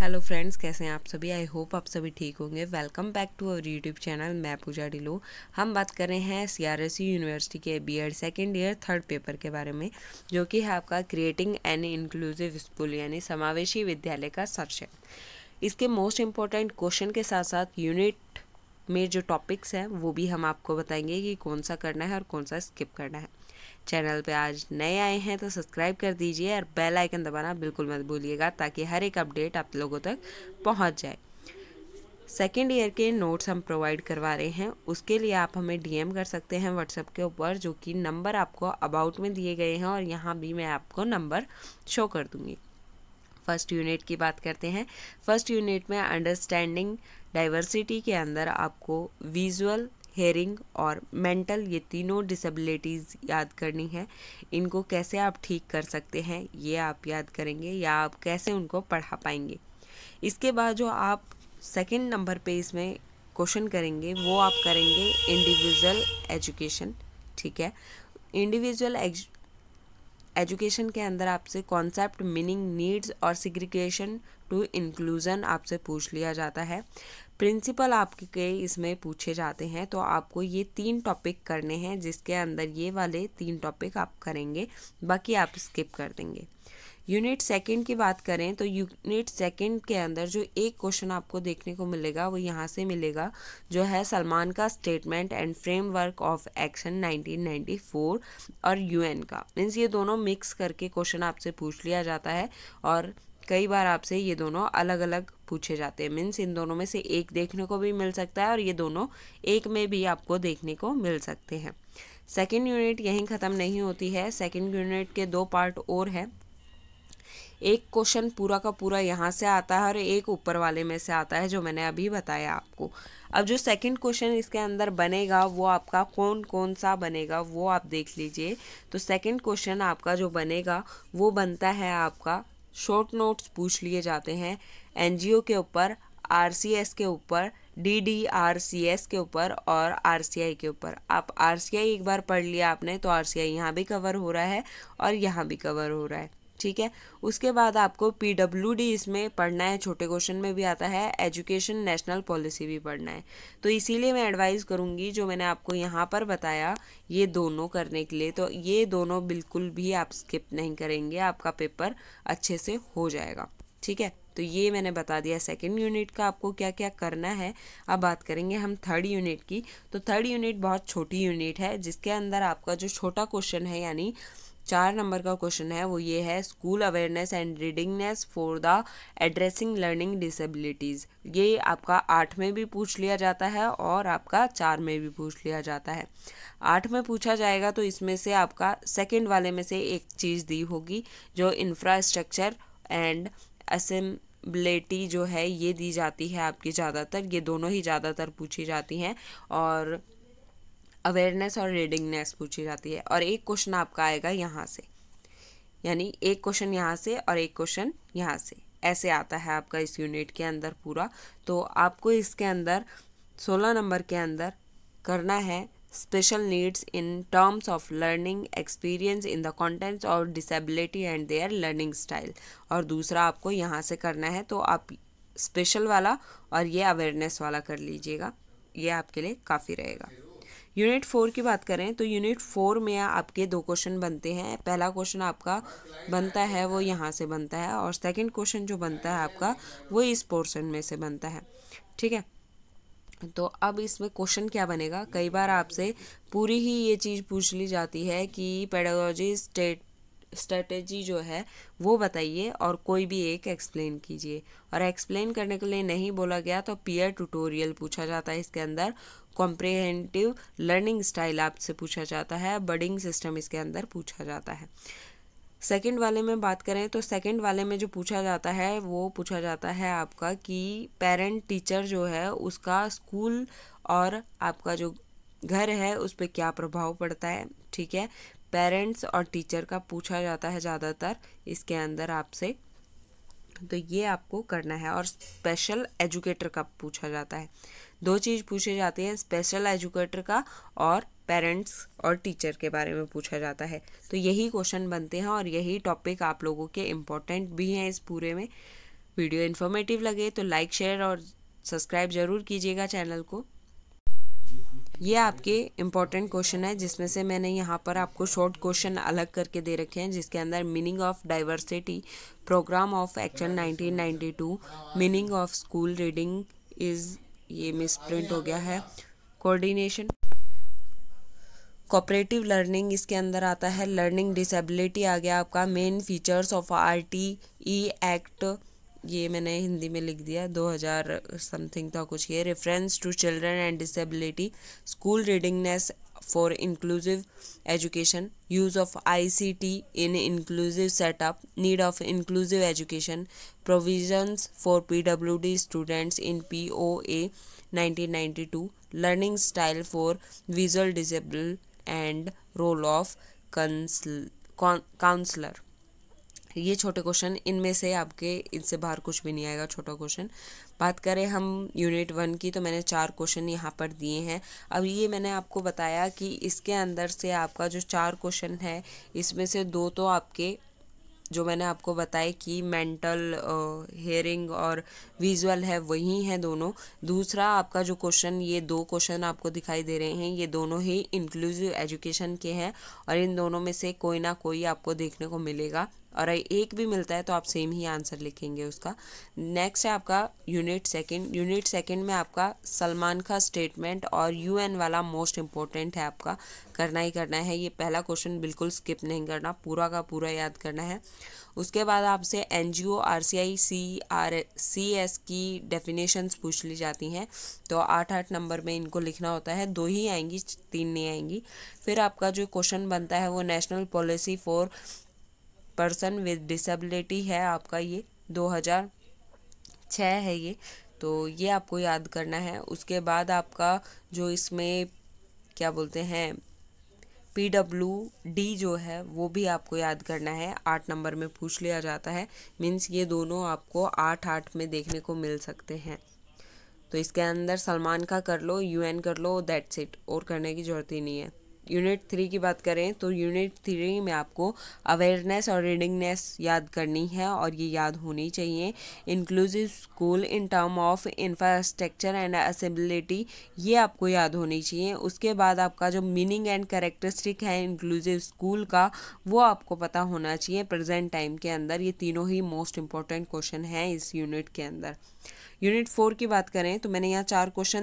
hello friends कैसे हैं आप सभी आई होप आप सभी ठीक होंगे welcome back to our YouTube channel मैं पूजा डिलो हम बात कर रहे हैं सीआरएसयू यूनिवर्सिटी e के B Ed second year third paper के बारे में जो कि है आपका क्रिएटिंग एन इंक्लूसिव स्कूल यानी समावेशी विद्यालय का सब्जेक्ट इसके मोस्ट इम्पॉर्टेंट क्वेश्चन के साथ साथ यूनिट में जो टॉपिक्स हैं वो भी हम आपको बताएंगे कि कौन सा करना है और कौन सा स्किप करना है चैनल पे आज नए आए हैं तो सब्सक्राइब कर दीजिए और बेल आइकन दबाना बिल्कुल मत भूलिएगा ताकि हर एक अपडेट आप लोगों तक पहुंच जाए सेकेंड ईयर के नोट्स हम प्रोवाइड करवा रहे हैं उसके लिए आप हमें डीएम कर सकते हैं व्हाट्सएप के ऊपर जो कि नंबर आपको अबाउट में दिए गए हैं और यहाँ भी मैं आपको नंबर शो कर दूँगी फर्स्ट यूनिट की बात करते हैं फर्स्ट यूनिट में अंडरस्टैंडिंग डाइवर्सिटी के अंदर आपको विजुअल हेयरिंग और मेंटल ये तीनों डिसेबिलिटीज़ याद करनी है इनको कैसे आप ठीक कर सकते हैं ये आप याद करेंगे या आप कैसे उनको पढ़ा पाएंगे इसके बाद जो आप सेकेंड नंबर पे इसमें क्वेश्चन करेंगे वो आप करेंगे इंडिविजुअल एजुकेशन ठीक है इंडिविजुअल एजुकेशन के अंदर आपसे कॉन्सेप्ट मीनिंग नीड्स और सिग्रीगेशन टू इंक्लूज़न आपसे पूछ लिया जाता है प्रिंसिपल आपके इसमें पूछे जाते हैं तो आपको ये तीन टॉपिक करने हैं जिसके अंदर ये वाले तीन टॉपिक आप करेंगे बाकी आप स्किप कर देंगे यूनिट सेकंड की बात करें तो यूनिट सेकंड के अंदर जो एक क्वेश्चन आपको देखने को मिलेगा वो यहाँ से मिलेगा जो है सलमान का statement and framework of action 1994 और यूएन का मीन्स ये दोनों मिक्स करके क्वेश्चन आपसे पूछ लिया जाता है और कई बार आपसे ये दोनों अलग अलग पूछे जाते हैं मीन्स इन दोनों में से एक देखने को भी मिल सकता है और ये दोनों एक में भी आपको देखने को मिल सकते हैं सेकेंड यूनिट यहीं ख़त्म नहीं होती है सेकेंड यूनिट के दो पार्ट और हैं एक क्वेश्चन पूरा का पूरा यहाँ से आता है और एक ऊपर वाले में से आता है जो मैंने अभी बताया आपको अब जो सेकंड क्वेश्चन इसके अंदर बनेगा वो आपका कौन कौन सा बनेगा वो आप देख लीजिए तो सेकंड क्वेश्चन आपका जो बनेगा वो बनता है आपका शॉर्ट नोट्स पूछ लिए जाते हैं एन के ऊपर आर के ऊपर D D R C S के ऊपर और आर सी आई के ऊपर आप आर सी आई एक बार पढ़ लिया आपने तो आर सी आई यहाँ भी कवर हो रहा है और यहाँ भी कवर हो रहा है ठीक है उसके बाद आपको पी डब्ल्यू डी इसमें पढ़ना है छोटे क्वेश्चन में भी आता है एजुकेशन नेशनल पॉलिसी भी पढ़ना है तो इसीलिए मैं एडवाइस करूँगी जो मैंने आपको यहाँ पर बताया ये दोनों करने के लिए तो ये दोनों बिल्कुल भी आप स्किप नहीं करेंगे आपका पेपर अच्छे से हो जाएगा ठीक है तो ये मैंने बता दिया सेकेंड यूनिट का आपको क्या क्या करना है अब बात करेंगे हम थर्ड यूनिट की तो थर्ड यूनिट बहुत छोटी यूनिट है जिसके अंदर आपका जो छोटा क्वेश्चन है यानी चार नंबर का क्वेश्चन है वो ये है school awareness and readiness for the addressing learning disabilities ये आपका आठ में भी पूछ लिया जाता है और आपका चार में भी पूछ लिया जाता है आठ में पूछा जाएगा तो इसमें से आपका सेकेंड वाले में से एक चीज़ दी होगी जो इंफ्रास्ट्रक्चर एंड असम जो है ये दी जाती है आपकी ज़्यादातर ये दोनों ही ज़्यादातर पूछी जाती हैं और अवेयरनेस और रीडिंगनेस पूछी जाती है और एक क्वेश्चन आपका आएगा यहाँ से यानी एक क्वेश्चन यहाँ से और एक क्वेश्चन यहाँ से ऐसे आता है आपका इस यूनिट के अंदर पूरा तो आपको इसके अंदर सोलह नंबर के अंदर करना है special needs in terms of learning experience in the contents of disability and their learning style और दूसरा आपको यहाँ से करना है तो आप स्पेशल वाला और ये अवेयरनेस वाला कर लीजिएगा ये आपके लिए काफ़ी रहेगा यूनिट फोर की बात करें तो यूनिट फोर में आपके दो क्वेश्चन बनते हैं पहला क्वेश्चन आपका बनता है वो यहाँ से बनता है और सेकंड क्वेश्चन जो बनता है आपका वो इस पोर्शन में से बनता है ठीक है तो अब इसमें क्वेश्चन क्या बनेगा कई बार आपसे पूरी ही ये चीज़ पूछ ली जाती है कि पेडोलॉजी स्टेट स्ट्रेटेजी जो है वो बताइए और कोई भी एक एक्सप्लेन कीजिए और एक्सप्लेन करने के लिए नहीं बोला गया तो पीयर ट्यूटोरियल पूछा जाता है इसके अंदर कॉम्प्रिहेंटिव लर्निंग स्टाइल आपसे पूछा जाता है बडिंग सिस्टम इसके अंदर पूछा जाता है सेकंड वाले में बात करें तो सेकंड वाले में जो पूछा जाता है वो पूछा जाता है आपका कि पेरेंट टीचर जो है उसका स्कूल और आपका जो घर है उस पर क्या प्रभाव पड़ता है ठीक है पेरेंट्स और टीचर का पूछा जाता है ज़्यादातर इसके अंदर आपसे तो ये आपको करना है और स्पेशल एजुकेटर का पूछा जाता है दो चीज़ पूछे जाते हैं स्पेशल एजुकेटर का और पेरेंट्स और टीचर के बारे में पूछा जाता है तो यही क्वेश्चन बनते हैं और यही टॉपिक आप लोगों के इम्पोर्टेंट भी हैं इस पूरे में वीडियो इन्फॉर्मेटिव लगे तो लाइक शेयर और सब्सक्राइब ज़रूर कीजिएगा चैनल को ये आपके इम्पॉर्टेंट क्वेश्चन है जिसमें से मैंने यहाँ पर आपको शॉर्ट क्वेश्चन अलग करके दे रखे हैं जिसके अंदर meaning of diversity programme of action 1992 meaning of school reading is ये मिस प्रिंट हो गया है कोऑर्डिनेशन कोऑपरेटिव लर्निंग इसके अंदर आता है लर्निंग डिसेबिलिटी आ गया आपका main features of R T E act ये मैंने हिंदी में लिख दिया दो हज़ार समथिंग था कुछ ये reference to children and disability school readiness for inclusive education use of ICT in inclusive setup need of inclusive education provisions for PWD students in POA 1992 learning style for visual disable and role of counsellor ये छोटे question इनमें से आपके इनसे बाहर कुछ भी नहीं आएगा छोटा क्वेश्चन बात करें हम यूनिट वन की तो मैंने चार क्वेश्चन यहाँ पर दिए हैं अब ये मैंने आपको बताया कि इसके अंदर से आपका जो चार क्वेश्चन है इसमें से दो तो आपके जो मैंने आपको बताए कि मेंटल हेयरिंग और विजुअल है वही है दोनों दूसरा आपका जो क्वेश्चन ये दो क्वेश्चन आपको दिखाई दे रहे हैं ये दोनों ही इंक्लूसिव एजुकेशन के हैं और इन दोनों में से कोई ना कोई आपको देखने को मिलेगा और एक भी मिलता है तो आप सेम ही आंसर लिखेंगे उसका नेक्स्ट है आपका यूनिट सेकंड यूनिट सेकंड में आपका सलमान का स्टेटमेंट और यूएन वाला मोस्ट इम्पोर्टेंट है आपका करना ही करना है ये पहला क्वेश्चन बिल्कुल स्किप नहीं करना पूरा का पूरा याद करना है उसके बाद आपसे N G O R C I C R C S की डेफिनेशंस पूछ ली जाती हैं तो आठ आठ नंबर में इनको लिखना होता है दो ही आएंगी तीन नहीं आएंगी फिर आपका जो क्वेश्चन बनता है वो national policy for person with disability है आपका ये 2006 है ये तो ये आपको याद करना है उसके बाद आपका जो इसमें क्या बोलते हैं पी डब्ल्यू डी जो है वो भी आपको याद करना है आठ नंबर में पूछ लिया जाता है मीन्स ये दोनों आपको आठ आठ में देखने को मिल सकते हैं तो इसके अंदर सलमान का कर लो यूएन कर लो दैट्स इट और करने की ज़रूरत ही नहीं है यूनिट थ्री की बात करें तो यूनिट थ्री में आपको अवेयरनेस और रीडिंगनेस याद करनी है और ये याद होनी चाहिए inclusive school in term of infrastructure and accessibility ये आपको याद होनी चाहिए उसके बाद आपका जो मीनिंग एंड करेक्टरिस्टिक है इंक्लूसिव स्कूल का वो आपको पता होना चाहिए प्रेजेंट टाइम के अंदर ये तीनों ही मोस्ट इंपॉर्टेंट क्वेश्चन हैं इस यूनिट के अंदर यूनिट फोर की बात करें तो मैंने यहाँ चार क्वेश्चन